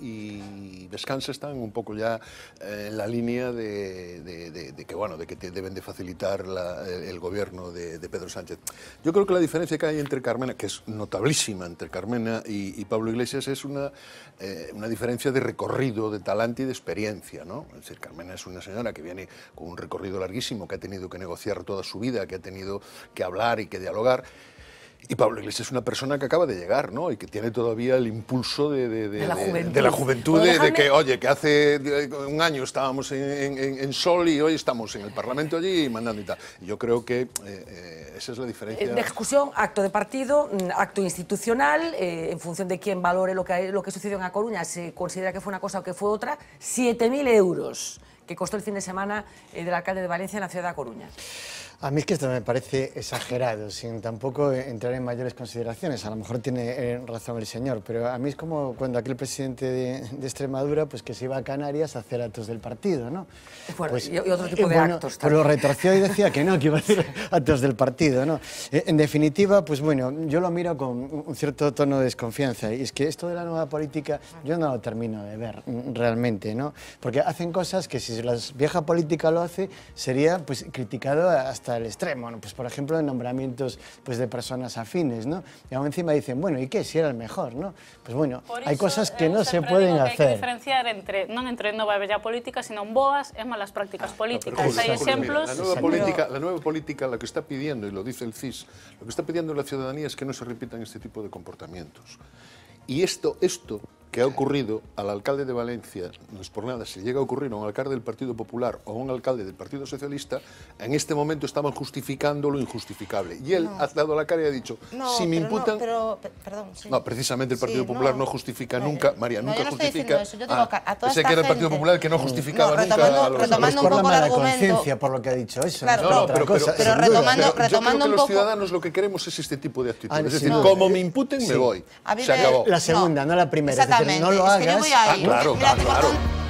y, Descansa están un poco ya eh, en la línea de, que, bueno, de que deben de facilitar el, gobierno de, Pedro Sánchez. Yo creo que la diferencia que hay entre Carmena, que es notablísima entre Carmena y, Pablo Iglesias, es una, una diferencia de de talante y de experiencia. ¿no? Es decir, Carmena es una señora que viene con un recorrido larguísimo, que ha tenido que negociar toda su vida, que ha tenido que hablar y que dialogar. Y Pablo Iglesias es una persona que acaba de llegar, ¿no? Y que tiene todavía el impulso de, la juventud, pues de, que, oye, que hace eh, un año estábamos en, Sol y hoy estamos en el Parlamento allí y mandando y tal. Yo creo que eh, eh, esa es la diferencia. De discusión, acto de partido, mm, acto institucional, en función de quién valore lo que, lo que sucedió en A Coruña, se considera que fue una cosa o que fue otra, 7.000 euros que costó el fin de semana del alcalde de Valencia en la ciudad de A Coruña. A mí es que esto me parece exagerado, sin tampoco entrar en mayores consideraciones. A lo mejor tiene eh, razón el señor, pero a mí es como cuando aquel presidente de, Extremadura pues que se iba a Canarias a hacer actos del partido, ¿no? pues, y otro eh, tipo de actos Pero pues retorció y decía que no, que iba a hacer [LAUGHS] actos del partido, ¿no? Eh, en definitiva, pues bueno, yo lo miro con un cierto tono de desconfianza. Y es que esto de la nueva política yo no lo termino de ver mm, realmente, ¿no? Porque hacen cosas que si la vieja política lo hace, sería pues criticado hasta al extremo, pues por ejemplo de nombramientos pues, de personas afines, ¿no? Y aún encima dicen, bueno, ¿y qué si era el mejor, ¿no? Pues bueno, hay cosas que no se pueden hacer. Hay que diferenciar entre, no entre Nueva bella política, sino boas en malas prácticas ah, políticas. hay ejemplos... la, nueva política, la nueva política, la que está pidiendo, y lo dice el CIS, lo que está pidiendo la ciudadanía es que no se repitan este tipo de comportamientos. Y esto, esto que ha ocurrido al alcalde de Valencia, no es por nada, si llega a ocurrir a un alcalde del Partido Popular o a un alcalde del Partido Socialista, en este momento estaban justificando lo injustificable. Y él ha dado la cara y ha dicho, si me imputan... No, pero, perdón, sí. no, precisamente el Partido Popular no, justifica nunca, María, nunca justifica... Eso, yo tengo ah, a toda esta que era el Partido Popular que no justificaba nunca... A los retomando un poco el argumento... por lo que ha dicho eso. no, pero, pero, cosa, pero retomando, yo creo que poco... los ciudadanos lo que queremos es este tipo de actitudes. Ah, es decir, como me imputen, me voy. Se acabó. La segunda, no la primera. No lo hagas. Ah, claro, claro.